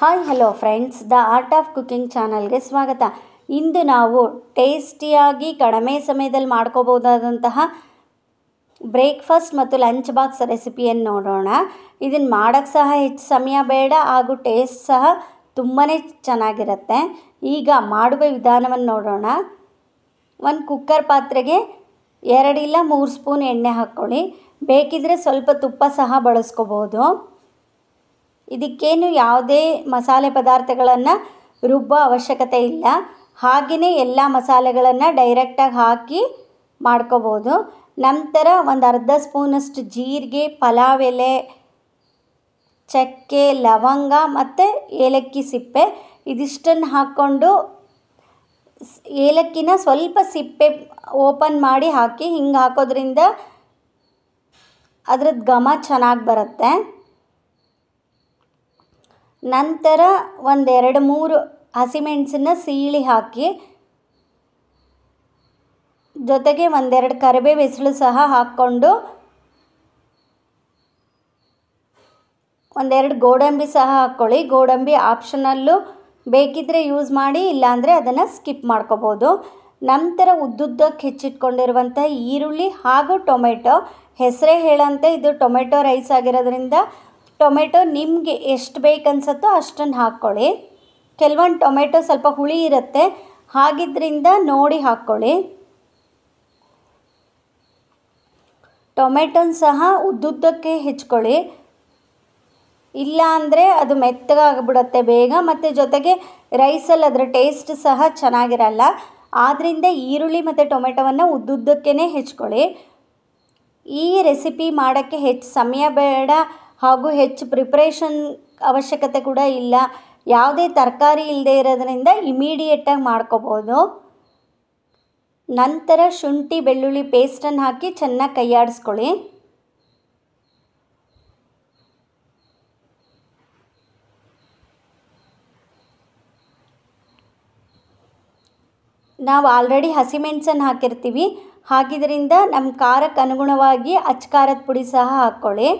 hi hello friends the art of cooking ಚಾನಲ್ಗೆ ಸ್ವಾಗತ ಇಂದು ನಾವು ಟೇಸ್ಟಿಯಾಗಿ ಕಡಿಮೆ ಸಮಯದಲ್ಲಿ ಮಾಡ್ಕೋಬೋದಾದಂತಹ ಬ್ರೇಕ್ಫಾಸ್ಟ್ ಮತ್ತು ಲಂಚ್ ಬಾಕ್ಸ್ ರೆಸಿಪಿಯನ್ನು ನೋಡೋಣ ಇದನ್ನು ಮಾಡೋಕ್ಕೆ ಸಹ ಹೆಚ್ಚು ಸಮಯ ಬೇಡ ಹಾಗೂ ಟೇಸ್ಟ್ ಸಹ ತುಂಬಾ ಚೆನ್ನಾಗಿರುತ್ತೆ ಈಗ ಮಾಡುವ ವಿಧಾನವನ್ನು ನೋಡೋಣ ಒಂದು ಕುಕ್ಕರ್ ಪಾತ್ರೆಗೆ ಎರಡಿಲ್ಲ ಮೂರು ಸ್ಪೂನ್ ಎಣ್ಣೆ ಹಾಕ್ಕೊಳ್ಳಿ ಬೇಕಿದ್ರೆ ಸ್ವಲ್ಪ ತುಪ್ಪ ಸಹ ಬಳಸ್ಕೋಬೋದು ಇದಕ್ಕೇನು ಯಾವುದೇ ಮಸಾಲೆ ಪದಾರ್ಥಗಳನ್ನು ರುಬ್ಬೋ ಅವಶ್ಯಕತೆ ಇಲ್ಲ ಹಾಗೆಯೇ ಎಲ್ಲ ಮಸಾಲೆಗಳನ್ನು ಡೈರೆಕ್ಟಾಗಿ ಹಾಕಿ ಮಾಡ್ಕೋಬೋದು ನಂತರ ಒಂದು ಅರ್ಧ ಸ್ಪೂನಷ್ಟು ಜೀರಿಗೆ ಪಲಾವ್ ಎಲೆ ಚಕ್ಕೆ ಲವಂಗ ಮತ್ತು ಏಲಕ್ಕಿ ಸಿಪ್ಪೆ ಇದಿಷ್ಟನ್ನು ಹಾಕ್ಕೊಂಡು ಏಲಕ್ಕಿನ ಸ್ವಲ್ಪ ಸಿಪ್ಪೆ ಓಪನ್ ಮಾಡಿ ಹಾಕಿ ಹಿಂಗೆ ಹಾಕೋದ್ರಿಂದ ಅದ್ರದ್ದು ಘಮ ಚೆನ್ನಾಗಿ ಬರುತ್ತೆ ನಂತರ ಒಂದೆರಡು ಮೂರು ಹಸಿಮೆಣಸನ್ನ ಸೀಳಿ ಹಾಕಿ ಜೊತೆಗೆ ಒಂದೆರಡು ಕರಿಬೇವು ಹೆಸಳು ಸಹ ಹಾಕ್ಕೊಂಡು ಒಂದೆರಡು ಗೋಡಂಬಿ ಸಹ ಹಾಕ್ಕೊಳ್ಳಿ ಗೋಡಂಬಿ ಆಪ್ಷನಲ್ಲು ಬೇಕಿದ್ದರೆ ಯೂಸ್ ಮಾಡಿ ಇಲ್ಲಾಂದರೆ ಅದನ್ನು ಸ್ಕಿಪ್ ಮಾಡ್ಕೋಬೋದು ನಂತರ ಉದ್ದುದ್ದಕ್ಕೆ ಹೆಚ್ಚಿಟ್ಕೊಂಡಿರುವಂಥ ಈರುಳ್ಳಿ ಹಾಗೂ ಟೊಮೆಟೊ ಹೆಸರೇ ಹೇಳಂತೆ ಇದು ಟೊಮೆಟೊ ರೈಸ್ ಆಗಿರೋದ್ರಿಂದ ಟೊಮೆಟೊ ನಿಮಗೆ ಎಷ್ಟು ಬೇಕನ್ಸತ್ತೋ ಅಷ್ಟನ್ನು ಹಾಕ್ಕೊಳ್ಳಿ ಕೆಲವೊಂದು ಟೊಮೆಟೊ ಸ್ವಲ್ಪ ಹುಳಿ ಇರುತ್ತೆ ಹಾಗಿದ್ದರಿಂದ ನೋಡಿ ಹಾಕ್ಕೊಳ್ಳಿ ಟೊಮೆಟೊನ ಸಹ ಉದ್ದುದ್ದಕ್ಕೆ ಹೆಚ್ಕೊಳ್ಳಿ ಇಲ್ಲ ಅಂದರೆ ಅದು ಮೆತ್ತಗಾಗ್ಬಿಡತ್ತೆ ಬೇಗ ಮತ್ತು ಜೊತೆಗೆ ರೈಸಲ್ಲಿ ಅದರ ಟೇಸ್ಟ್ ಸಹ ಚೆನ್ನಾಗಿರಲ್ಲ ಆದ್ದರಿಂದ ಈರುಳ್ಳಿ ಮತ್ತು ಟೊಮೆಟೊವನ್ನು ಉದ್ದುದ್ದಕ್ಕೇ ಹೆಚ್ಕೊಳ್ಳಿ ಈ ರೆಸಿಪಿ ಮಾಡೋಕ್ಕೆ ಹೆಚ್ಚು ಸಮಯ ಬೇಡ ಹಾಗೂ ಹೆಚ್ಚು ಪ್ರಿಪ್ರೇಷನ್ ಅವಶ್ಯಕತೆ ಕೂಡ ಇಲ್ಲ ಯಾವುದೇ ತರಕಾರಿ ಇಲ್ಲದೆ ಇರೋದರಿಂದ ಇಮಿಡಿಯೇಟಾಗಿ ಮಾಡ್ಕೋಬೋದು ನಂತರ ಶುಂಠಿ ಬೆಳ್ಳುಳ್ಳಿ ಪೇಸ್ಟನ್ನು ಹಾಕಿ ಚೆನ್ನಾಗಿ ಕೈಯಾಡಿಸ್ಕೊಳ್ಳಿ ನಾವು ಆಲ್ರೆಡಿ ಹಸಿಮೆಣಸನ್ನು ಹಾಕಿರ್ತೀವಿ ಹಾಕಿದ್ರಿಂದ ನಮ್ಮ ಖಾರಕ್ಕೆ ಅನುಗುಣವಾಗಿ ಅಚ್ಚ ಖಾರದ ಪುಡಿ ಸಹ ಹಾಕ್ಕೊಳ್ಳಿ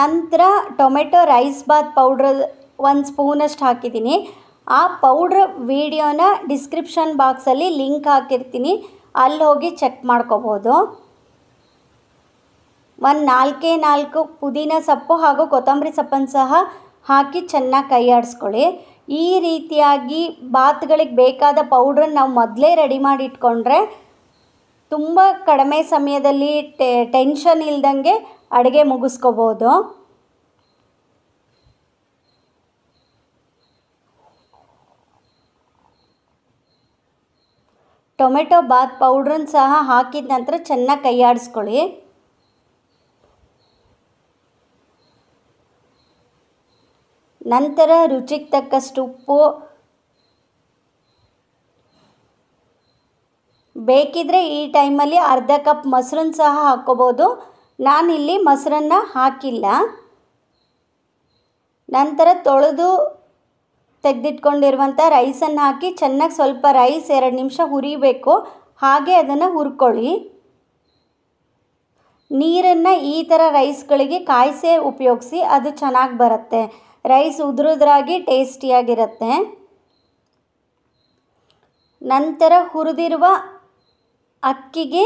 ನಂತರ ಟೊಮೆಟೊ ರೈಸ್ ಬಾತ್ ಪೌಡ್ರ್ ಒಂದು ಸ್ಪೂನಷ್ಟು ಹಾಕಿದ್ದೀನಿ ಆ ಪೌಡ್ರ್ ವೀಡಿಯೋನ ಡಿಸ್ಕ್ರಿಪ್ಷನ್ ಬಾಕ್ಸಲ್ಲಿ ಲಿಂಕ್ ಹಾಕಿರ್ತೀನಿ ಅಲ್ಲಿ ಹೋಗಿ ಚೆಕ್ ಮಾಡ್ಕೋಬೋದು ಒಂದು ನಾಲ್ಕೇ ನಾಲ್ಕು ಪುದೀನ ಸೊಪ್ಪು ಹಾಗೂ ಕೊತ್ತಂಬರಿ ಸೊಪ್ಪನ್ನು ಸಹ ಹಾಕಿ ಚೆನ್ನಾಗಿ ಕೈ ಆಡಿಸ್ಕೊಳ್ಳಿ ಈ ರೀತಿಯಾಗಿ ಬಾತ್ಗಳಿಗೆ ಬೇಕಾದ ಪೌಡ್ರನ್ನ ನಾವು ಮೊದಲೇ ರೆಡಿ ಮಾಡಿ ಇಟ್ಕೊಂಡ್ರೆ ತುಂಬ ಕಡಿಮೆ ಸಮಯದಲ್ಲಿ ಟೆನ್ಷನ್ ಇಲ್ದಂಗೆ ಅಡುಗೆ ಮುಗಿಸ್ಕೋಬೋದು ಟೊಮೆಟೊ ಬಾತ್ ಪೌಡ್ರನ್ನ ಸಹ ಹಾಕಿದ ನಂತರ ಚೆನ್ನಾಗಿ ಕೈಯಾಡಿಸ್ಕೊಳ್ಳಿ ನಂತರ ರುಚಿಗೆ ತಕ್ಕಷ್ಟು ಉಪ್ಪು ಬೇಕಿದ್ರೆ ಈ ಟೈಮಲ್ಲಿ ಅರ್ಧ ಕಪ್ ಮೊಸರನ್ನ ಸಹ ಹಾಕ್ಕೋಬೋದು ನಾನಿಲ್ಲಿ ಮೊಸರನ್ನ ಹಾಕಿಲ್ಲ ನಂತರ ತೊಳೆದು ತೆಗೆದಿಟ್ಕೊಂಡಿರುವಂಥ ರೈಸನ್ನು ಹಾಕಿ ಚೆನ್ನಾಗಿ ಸ್ವಲ್ಪ ರೈಸ್ ಎರಡು ನಿಮಿಷ ಹುರಿಬೇಕು ಹಾಗೆ ಅದನ್ನು ಹುರ್ಕೊಳ್ಳಿ ನೀರನ್ನು ಈ ಥರ ರೈಸ್ಗಳಿಗೆ ಕಾಯಿಸೇ ಉಪಯೋಗಿಸಿ ಅದು ಚೆನ್ನಾಗಿ ಬರುತ್ತೆ ರೈಸ್ ಉದುರುದ್ರಾಗಿ ಟೇಸ್ಟಿಯಾಗಿರುತ್ತೆ ನಂತರ ಹುರಿದಿರುವ ಅಕ್ಕಿಗೆ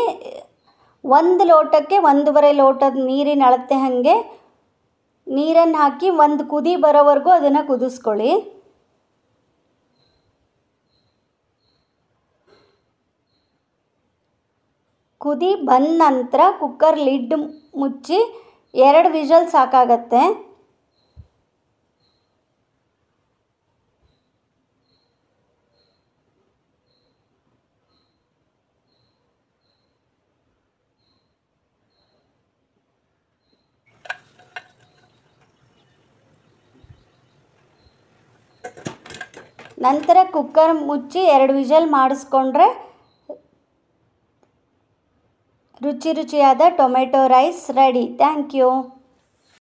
ಒಂದು ಲೋಟಕ್ಕೆ ಒಂದೂವರೆ ಲೋಟದ ನೀರಿನ ಅಳತೆ ಹಾಗೆ ನೀರನ್ನು ಹಾಕಿ ಒಂದು ಕುದಿ ಬರೋವರೆಗೂ ಅದನ್ನು ಕುದಿಸ್ಕೊಳ್ಳಿ ಕುದಿ ಬಂದ ನಂತರ ಕುಕ್ಕರ್ ಲಿಡ್ ಮುಚ್ಚಿ ಎರಡು ವಿಷಲ್ ಸಾಕಾಗತ್ತೆ ನಂತರ ಕುಕ್ಕರ್ ಮುಚ್ಚಿ ಎರಡು ವಿಜಲ್ ಮಾಡಿಸ್ಕೊಂಡ್ರೆ ರುಚಿ ರುಚಿಯಾದ tomato rice ready thank you